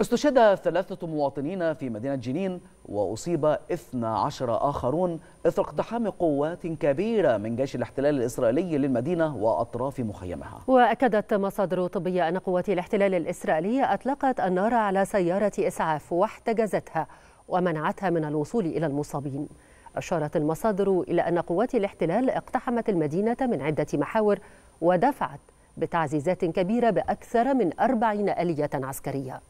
استشهد ثلاثة مواطنين في مدينة جنين وأصيب 12 آخرون إثر اقتحام قوات كبيرة من جيش الاحتلال الإسرائيلي للمدينة وأطراف مخيمها وأكدت مصادر طبية أن قوات الاحتلال الإسرائيلية أطلقت النار على سيارة إسعاف واحتجزتها ومنعتها من الوصول إلى المصابين أشارت المصادر إلى أن قوات الاحتلال اقتحمت المدينة من عدة محاور ودفعت بتعزيزات كبيرة بأكثر من أربعين آلية عسكرية